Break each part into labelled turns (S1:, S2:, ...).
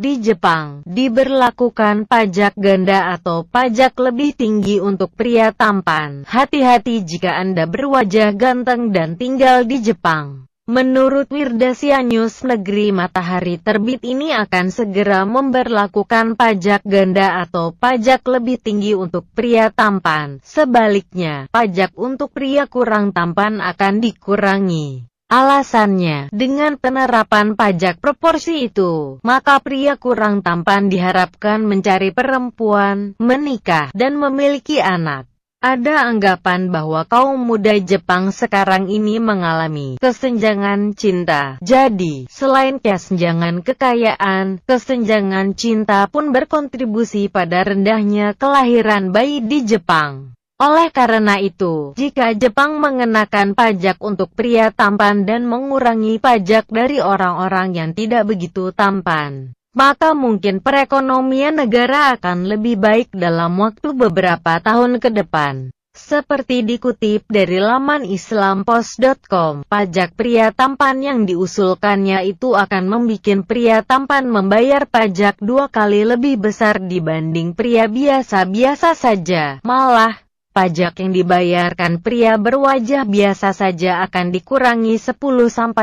S1: Di Jepang, diberlakukan pajak ganda atau pajak lebih tinggi untuk pria tampan. Hati-hati jika Anda berwajah ganteng dan tinggal di Jepang. Menurut Wirdasia News Negeri Matahari Terbit ini akan segera memberlakukan pajak ganda atau pajak lebih tinggi untuk pria tampan. Sebaliknya, pajak untuk pria kurang tampan akan dikurangi. Alasannya, dengan penerapan pajak proporsi itu, maka pria kurang tampan diharapkan mencari perempuan, menikah, dan memiliki anak. Ada anggapan bahwa kaum muda Jepang sekarang ini mengalami kesenjangan cinta. Jadi, selain kesenjangan kekayaan, kesenjangan cinta pun berkontribusi pada rendahnya kelahiran bayi di Jepang. Oleh karena itu, jika Jepang mengenakan pajak untuk pria tampan dan mengurangi pajak dari orang-orang yang tidak begitu tampan, maka mungkin perekonomian negara akan lebih baik dalam waktu beberapa tahun ke depan. Seperti dikutip dari laman islampost.com, pajak pria tampan yang diusulkannya itu akan membuat pria tampan membayar pajak dua kali lebih besar dibanding pria biasa-biasa saja. Malah, pajak yang dibayarkan pria berwajah biasa saja akan dikurangi 10-20%.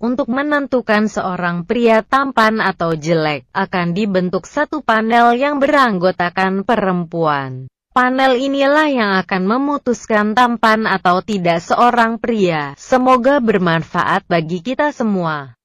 S1: Untuk menentukan seorang pria tampan atau jelek, akan dibentuk satu panel yang beranggotakan perempuan. Panel inilah yang akan memutuskan tampan atau tidak seorang pria. Semoga bermanfaat bagi kita semua.